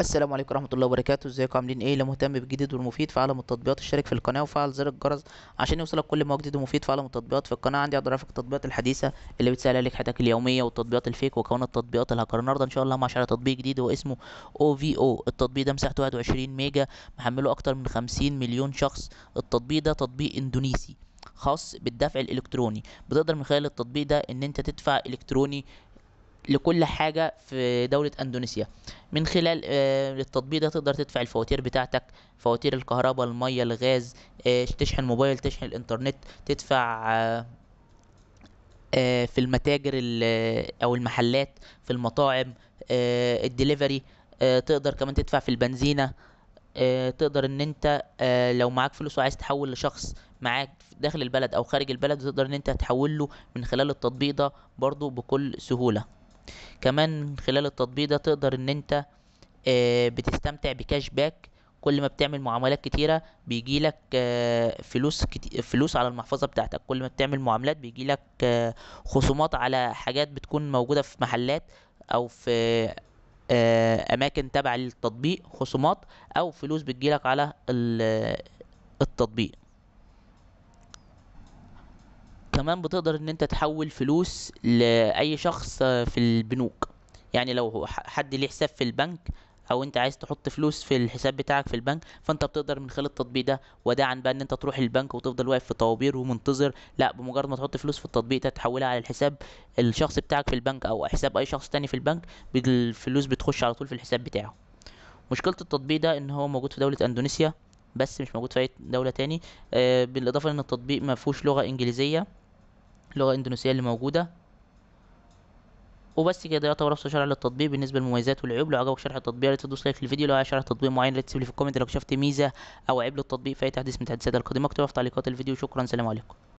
السلام عليكم ورحمه الله وبركاته ازيكم عاملين ايه لو مهتم بالجديد والمفيد في عالم التطبيقات اشترك في القناه وفعل زر الجرس عشان يوصلك كل ما هو جديد ومفيد في عالم التطبيقات في القناه عندي اقدر التطبيقات الحديثه اللي بتسهل عليك حياتك اليوميه والتطبيقات الفيك وكون التطبيقات الهاكر النهارده ان شاء الله مع شرح تطبيق جديد هو اسمه او في او التطبيق ده مساحته 21 ميجا محمله اكتر من 50 مليون شخص التطبيق ده تطبيق اندونيسي خاص بالدفع الالكتروني بتقدر من خلال التطبيق ده ان انت تدفع الكتروني لكل حاجة في دولة أندونيسيا من خلال التطبيق آه، ده تقدر تدفع الفواتير بتاعتك فواتير الكهرباء المية الغاز آه، تشحن موبايل تشحن الإنترنت تدفع آه، في المتاجر أو المحلات في المطاعم الدليفري تقدر كمان تدفع في البنزينة تقدر ان انت لو معاك فلوس وعايز تحول لشخص معاك داخل البلد او خارج البلد تقدر ان انت تحول له من خلال التطبيق ده برضو بكل سهوله كمان من خلال التطبيق ده تقدر ان انت آه، بتستمتع بكاش باك كل ما بتعمل معاملات كتيرة بيجيلك آه، فلوس كتير فلوس على المحفظة بتاعتك كل ما بتعمل معاملات بيجيلك آه، خصومات على حاجات بتكون موجودة في محلات أو في أماكن تبع للتطبيق خصومات أو فلوس بتجيلك على التطبيق كمان بتقدر ان انت تحول فلوس لاي شخص في البنوك يعني لو حد ليه حساب في البنك او انت عايز تحط فلوس في الحساب بتاعك في البنك فانت بتقدر من خلال التطبيق ده وداعا بقى ان انت تروح البنك وتفضل واقف في طوابير ومنتظر لا بمجرد ما تحط فلوس في التطبيق ده تحولها على الحساب الشخص بتاعك في البنك او حساب اي شخص تاني في البنك الفلوس بتخش على طول في الحساب بتاعه مشكله التطبيق ده ان هو موجود في دوله اندونيسيا بس مش موجود في اي دوله تاني آه، بالاضافه ان التطبيق ما فيهوش لغه انجليزيه اللغة الاندونيسية اللي موجودة وبس كده يعتبر نفس شرح للتطبيق بالنسبه للمميزات والعيوب لو عجبك شرح التطبيق لا تدوس لايك للفيديو لو عايز شرح تطبيق معين لا تسيب لي في الكومنت لو شفت ميزه او عيب للتطبيق في اي تحديث من التحديثات القادمه اكتبها في تعليقات الفيديو شكرا سلام عليكم